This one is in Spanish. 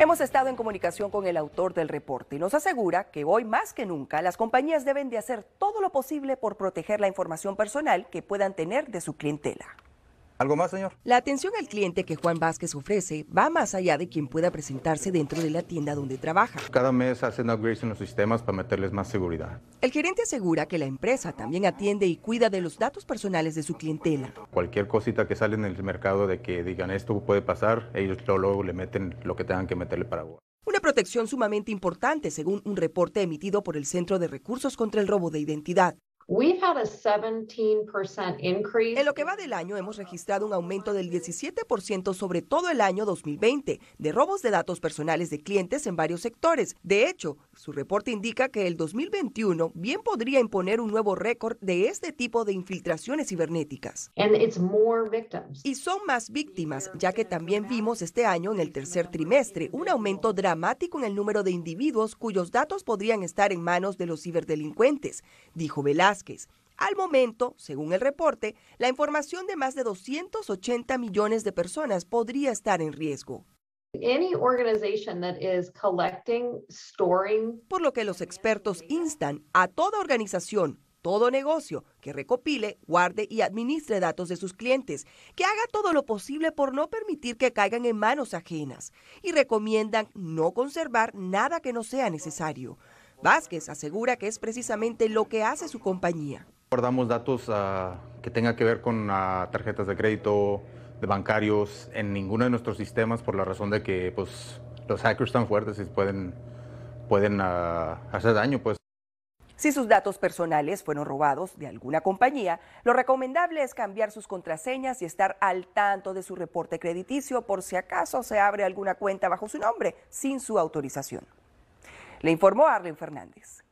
Hemos estado en comunicación con el autor del reporte y nos asegura que hoy más que nunca las compañías deben de hacer todo lo posible por proteger la información personal que puedan tener de su clientela. ¿Algo más, señor? La atención al cliente que Juan Vázquez ofrece va más allá de quien pueda presentarse dentro de la tienda donde trabaja. Cada mes hacen upgrades en los sistemas para meterles más seguridad. El gerente asegura que la empresa también atiende y cuida de los datos personales de su clientela. Cualquier cosita que sale en el mercado de que digan esto puede pasar, ellos luego le meten lo que tengan que meterle para vos. Una protección sumamente importante según un reporte emitido por el Centro de Recursos contra el Robo de Identidad. En lo que va del año hemos registrado un aumento del 17% sobre todo el año 2020 de robos de datos personales de clientes en varios sectores. De hecho, su reporte indica que el 2021 bien podría imponer un nuevo récord de este tipo de infiltraciones cibernéticas. Y son más víctimas, ya que también vimos este año en el tercer trimestre un aumento dramático en el número de individuos cuyos datos podrían estar en manos de los ciberdelincuentes, dijo Velázquez al momento, según el reporte, la información de más de 280 millones de personas podría estar en riesgo. Por lo que los expertos instan a toda organización, todo negocio que recopile, guarde y administre datos de sus clientes, que haga todo lo posible por no permitir que caigan en manos ajenas y recomiendan no conservar nada que no sea necesario. Vázquez asegura que es precisamente lo que hace su compañía. Guardamos datos ah, que tenga que ver con ah, tarjetas de crédito, de bancarios, en ninguno de nuestros sistemas por la razón de que pues, los hackers están fuertes y pueden, pueden ah, hacer daño. Pues. Si sus datos personales fueron robados de alguna compañía, lo recomendable es cambiar sus contraseñas y estar al tanto de su reporte crediticio por si acaso se abre alguna cuenta bajo su nombre sin su autorización. Le informó Arlen Fernández.